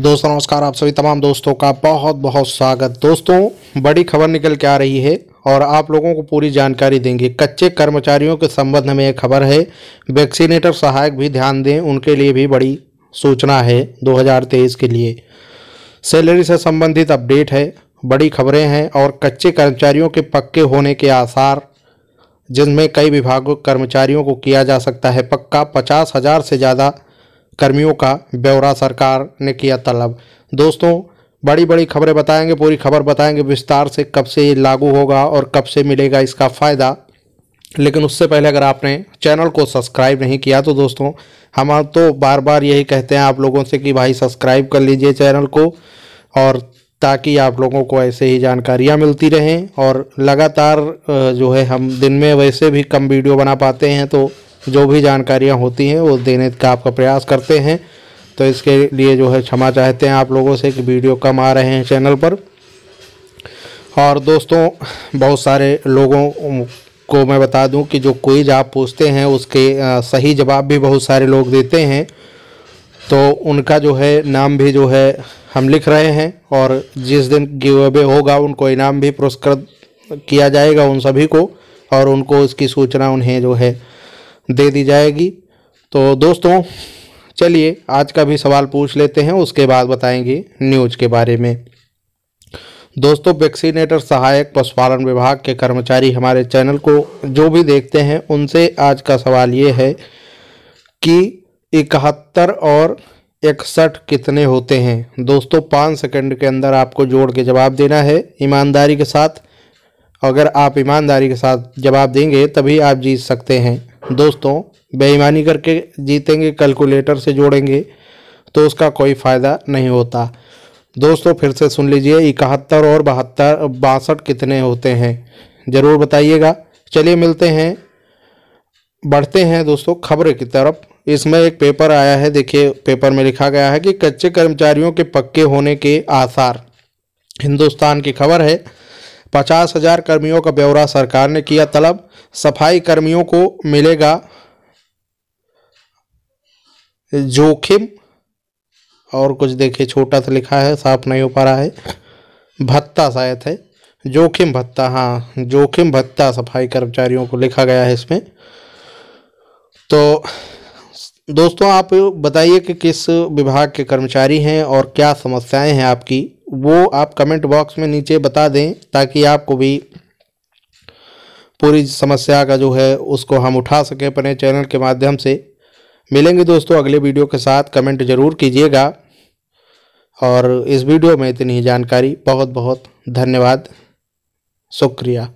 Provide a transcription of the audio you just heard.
दोस्तों नमस्कार आप सभी तमाम दोस्तों का बहुत बहुत स्वागत दोस्तों बड़ी खबर निकल के आ रही है और आप लोगों को पूरी जानकारी देंगे कच्चे कर्मचारियों के संबंध में एक खबर है वैक्सीनेटर सहायक भी ध्यान दें उनके लिए भी बड़ी सूचना है 2023 के लिए सैलरी से संबंधित अपडेट है बड़ी खबरें हैं और कच्चे कर्मचारियों के पक्के होने के आसार जिनमें कई विभागों कर्मचारियों को किया जा सकता है पक्का पचास हज़ार से ज़्यादा कर्मियों का ब्यौरा सरकार ने किया तलब दोस्तों बड़ी बड़ी खबरें बताएंगे पूरी खबर बताएंगे विस्तार से कब से ये लागू होगा और कब से मिलेगा इसका फ़ायदा लेकिन उससे पहले अगर आपने चैनल को सब्सक्राइब नहीं किया तो दोस्तों हम तो बार बार यही कहते हैं आप लोगों से कि भाई सब्सक्राइब कर लीजिए चैनल को और ताकि आप लोगों को ऐसे ही जानकारियाँ मिलती रहें और लगातार जो है हम दिन में वैसे भी कम वीडियो बना पाते हैं तो जो भी जानकारियाँ होती हैं वो देने का आपका प्रयास करते हैं तो इसके लिए जो है क्षमा चाहते हैं आप लोगों से कि वीडियो कम आ रहे हैं चैनल पर और दोस्तों बहुत सारे लोगों को मैं बता दूं कि जो क्विज आप पूछते हैं उसके सही जवाब भी बहुत सारे लोग देते हैं तो उनका जो है नाम भी जो है हम लिख रहे हैं और जिस दिन गिव अवे होगा उनको इनाम भी पुरस्कृत किया जाएगा उन सभी को और उनको इसकी सूचना उन्हें जो है दे दी जाएगी तो दोस्तों चलिए आज का भी सवाल पूछ लेते हैं उसके बाद बताएंगे न्यूज के बारे में दोस्तों वैक्सीनेटर सहायक पशुपालन विभाग के कर्मचारी हमारे चैनल को जो भी देखते हैं उनसे आज का सवाल ये है कि इकहत्तर और इकसठ कितने होते हैं दोस्तों पाँच सेकंड के अंदर आपको जोड़ के जवाब देना है ईमानदारी के साथ अगर आप ईमानदारी के साथ जवाब देंगे तभी आप जीत सकते हैं दोस्तों बेईमानी करके जीतेंगे कैलकुलेटर से जोड़ेंगे तो उसका कोई फ़ायदा नहीं होता दोस्तों फिर से सुन लीजिए इकहत्तर और बहत्तर बासठ कितने होते हैं ज़रूर बताइएगा चलिए मिलते हैं बढ़ते हैं दोस्तों खबर की तरफ इसमें एक पेपर आया है देखिए पेपर में लिखा गया है कि कच्चे कर्मचारियों के पक्के होने के आसार हिंदुस्तान की खबर है पचास हजार कर्मियों का ब्यौरा सरकार ने किया तलब सफाई कर्मियों को मिलेगा जोखिम और कुछ देखिए छोटा सा लिखा है साफ नहीं हो पा रहा है भत्ता शायद है जोखिम भत्ता हाँ जोखिम भत्ता सफाई कर्मचारियों को लिखा गया है इसमें तो दोस्तों आप बताइए कि किस विभाग के कर्मचारी हैं और क्या समस्याएं हैं आपकी वो आप कमेंट बॉक्स में नीचे बता दें ताकि आपको भी पूरी समस्या का जो है उसको हम उठा सकें अपने चैनल के माध्यम से मिलेंगे दोस्तों अगले वीडियो के साथ कमेंट ज़रूर कीजिएगा और इस वीडियो में इतनी ही जानकारी बहुत बहुत धन्यवाद शुक्रिया